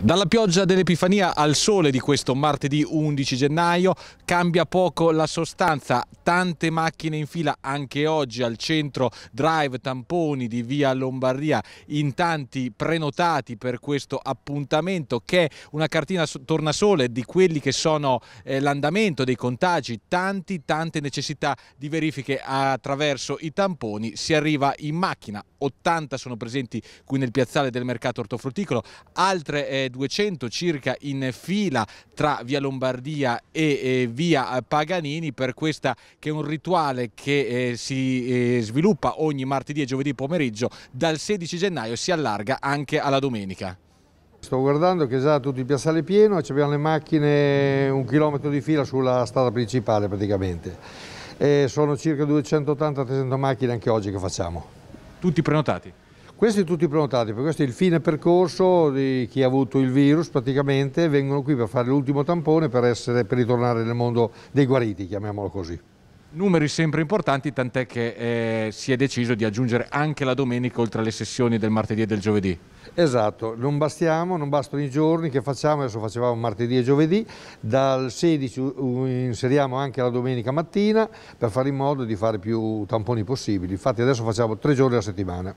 Dalla pioggia dell'Epifania al sole di questo martedì 11 gennaio cambia poco la sostanza, tante macchine in fila anche oggi al centro Drive Tamponi di Via Lombardia, in tanti prenotati per questo appuntamento che è una cartina tornasole di quelli che sono eh, l'andamento dei contagi, tanti tante necessità di verifiche attraverso i tamponi, si arriva in macchina, 80 sono presenti qui nel piazzale del mercato ortofrutticolo, altre eh, 200 circa in fila tra via Lombardia e, via eh, Paganini per questa che è un rituale che eh, si eh, sviluppa ogni martedì e giovedì pomeriggio dal 16 gennaio si allarga anche alla domenica. Sto guardando che già tutto il piazzale pieno abbiamo le macchine un chilometro di fila sulla strada principale praticamente. E sono circa 280-300 macchine anche oggi che facciamo. Tutti prenotati? Questi tutti prenotati, per questo è il fine percorso di chi ha avuto il virus praticamente, vengono qui per fare l'ultimo tampone per, essere, per ritornare nel mondo dei guariti, chiamiamolo così. Numeri sempre importanti, tant'è che eh, si è deciso di aggiungere anche la domenica oltre alle sessioni del martedì e del giovedì. Esatto, non bastiamo, non bastano i giorni che facciamo, adesso facevamo martedì e giovedì, dal 16 inseriamo anche la domenica mattina per fare in modo di fare più tamponi possibili, infatti adesso facciamo tre giorni alla settimana.